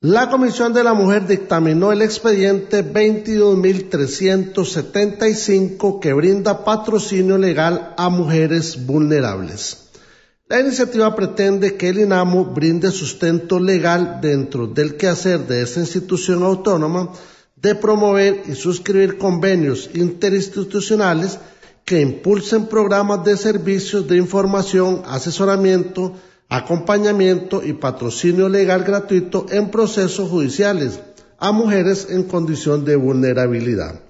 La Comisión de la Mujer dictaminó el expediente 22.375 que brinda patrocinio legal a mujeres vulnerables. La iniciativa pretende que el INAMO brinde sustento legal dentro del quehacer de esa institución autónoma de promover y suscribir convenios interinstitucionales que impulsen programas de servicios de información, asesoramiento, acompañamiento y patrocinio legal gratuito en procesos judiciales a mujeres en condición de vulnerabilidad.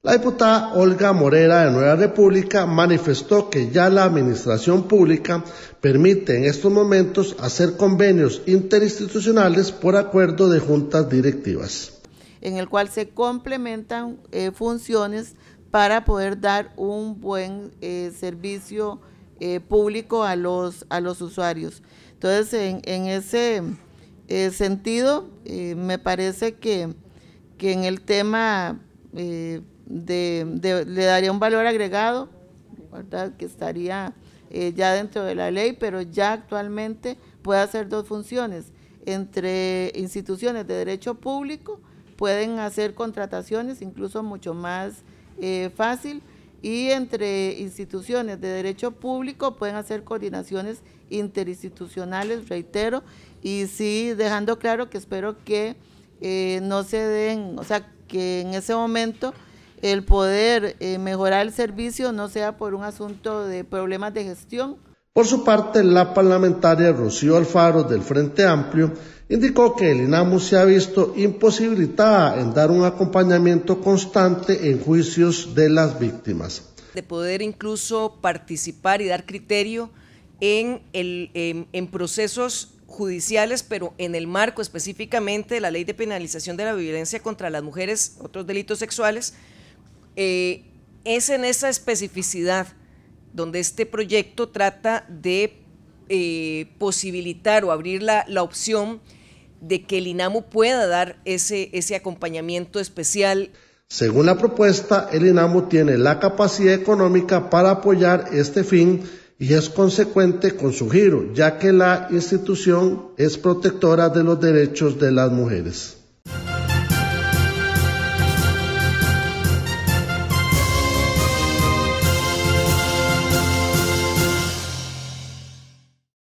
La diputada Olga Morera de Nueva República manifestó que ya la administración pública permite en estos momentos hacer convenios interinstitucionales por acuerdo de juntas directivas. En el cual se complementan eh, funciones para poder dar un buen eh, servicio eh, público a los, a los usuarios. Entonces, en, ese eh, sentido, eh, me parece que, en el tema de, le daría un valor agregado, que estaría ya dentro de la ley, pero ya actualmente puede hacer dos funciones. Entre instituciones de derecho público pueden hacer contrataciones, incluso mucho más fácil, y entre instituciones de derecho público pueden hacer coordinaciones interinstitucionales, reitero, y sí dejando claro que espero que eh, no se den, o sea, que en ese momento el poder eh, mejorar el servicio no sea por un asunto de problemas de gestión, por su parte, la parlamentaria Rocío Alfaro del Frente Amplio indicó que el INAMU se ha visto imposibilitada en dar un acompañamiento constante en juicios de las víctimas. De poder incluso participar y dar criterio en, procesos judiciales, pero en el marco específicamente de la ley de penalización de la violencia contra las mujeres, otros delitos sexuales, eh, es en esa especificidad donde este proyecto trata de eh, posibilitar o abrir la, la, opción de que el INAMU pueda dar ese, ese acompañamiento especial. Según la propuesta, el INAMU tiene la capacidad económica para apoyar este fin y es consecuente con su giro, ya que la institución es protectora de los derechos de las mujeres.